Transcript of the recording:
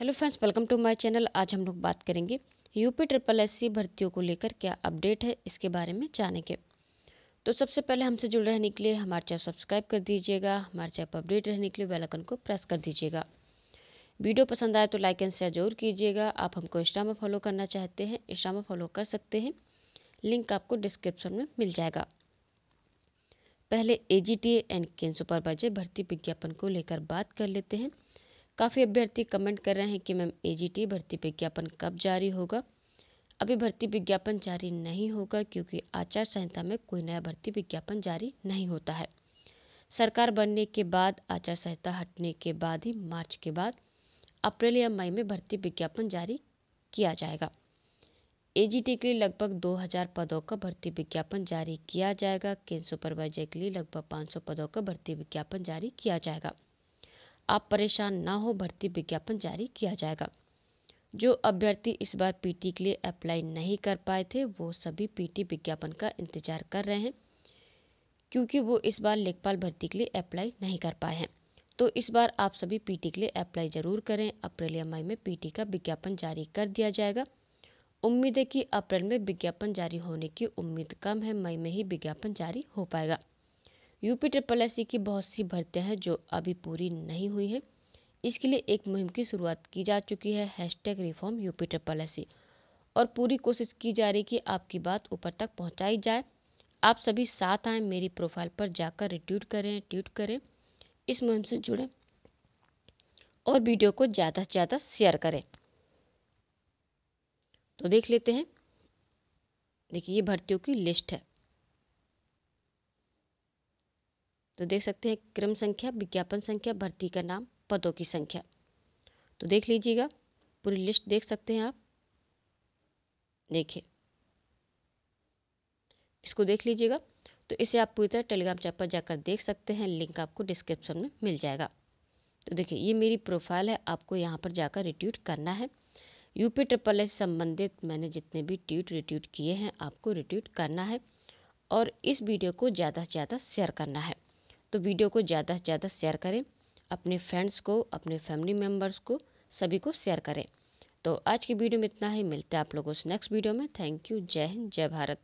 hello friends welcome to my channel आज हम लोग बात करेंगे यूपी ट्रिपल एस सी भर्तियों को लेकर क्या अपडेट है इसके बारे में जाने के तो सबसे पहले हमसे जुड़ रहने के लिए हमारे चैनल सब्सक्राइब कर दीजिएगा हमारे चैनल पर अपडेट रहने के लिए बेलाइकन को प्रेस कर दीजिएगा वीडियो पसंद आए तो लाइक एंड शेयर जरूर कीजिएगा आप हमको इंस्टा में फॉलो करना चाहते हैं इंस्टा में फॉलो कर सकते हैं लिंक आपको डिस्क्रिप्शन में मिल जाएगा पहले A G T and cane supervisor भर्ती विज्ञापन को लेकर बात कर लेते हैं काफ़ी अभ्यर्थी कमेंट कर रहे हैं कि मैम एजीटी भर्ती विज्ञापन कब जारी होगा अभी भर्ती विज्ञापन जारी नहीं होगा क्योंकि आचार संहिता में कोई नया भर्ती विज्ञापन जारी नहीं होता है सरकार बनने के बाद आचार संहिता हटने के बाद ही मार्च के बाद अप्रैल या मई में भर्ती विज्ञापन जारी किया जाएगा एजीटी के लिए लगभग 2000 पदों का भर्ती विज्ञापन जारी किया जाएगा केंद्र सुपरवाइजर के लिए लगभग 500 पदों का भर्ती विज्ञापन जारी किया जाएगा आप परेशान ना हो भर्ती विज्ञापन जारी किया जाएगा जो अभ्यर्थी इस बार पीटी के लिए अप्लाई नहीं कर पाए थे वो सभी पीटी विज्ञापन का इंतजार कर रहे हैं क्योंकि वो इस बार लेखपाल भर्ती के लिए अप्लाई नहीं कर पाए हैं तो इस बार आप सभी पीटी के लिए अप्लाई ज़रूर करें अप्रैल या मई में पीटी का विज्ञापन जारी कर दिया जाएगा उम्मीद है कि अप्रैल में विज्ञापन जारी होने की उम्मीद कम है मई में ही विज्ञापन जारी हो पाएगा यूपी ट्रिपल एस की बहुत सी भर्तियाँ हैं जो अभी पूरी नहीं हुई हैं इसके लिए एक मुहिम की शुरुआत की जा चुकी है hashtag reform UP triple S और पूरी कोशिश की जा रही कि आपकी बात ऊपर तक पहुंचाई जाए आप सभी साथ आए मेरी प्रोफाइल पर जाकर रिट्यूट करें ट्वीट करें इस मुहिम से जुड़ें और वीडियो को ज़्यादा से ज़्यादा शेयर करें तो देख लेते हैं देखिए ये भर्तियों की लिस्ट है तो देख सकते हैं क्रम संख्या विज्ञापन संख्या भर्ती का नाम पदों की संख्या तो देख लीजिएगा पूरी लिस्ट देख सकते हैं आप देखिए इसको देख लीजिएगा तो इसे आप पूरी तरह टेलीग्राम चैप पर जाकर देख सकते हैं लिंक आपको डिस्क्रिप्शन में मिल जाएगा तो देखिए ये मेरी प्रोफाइल है आपको यहाँ पर जाकर रिट्यूट करना है यूपी ट्रिपल एस संबंधित मैंने जितने भी ट्वीट रिट्यूट किए हैं आपको रिट्यूट करना है और इस वीडियो को ज़्यादा से ज़्यादा शेयर करना है तो वीडियो को ज़्यादा से ज़्यादा शेयर करें अपने फ्रेंड्स को अपने फैमिली मेम्बर्स को सभी को शेयर करें तो आज की वीडियो में इतना ही मिलते हैं आप लोगों से नेक्स्ट वीडियो में थैंक यू जय हिंद जय भारत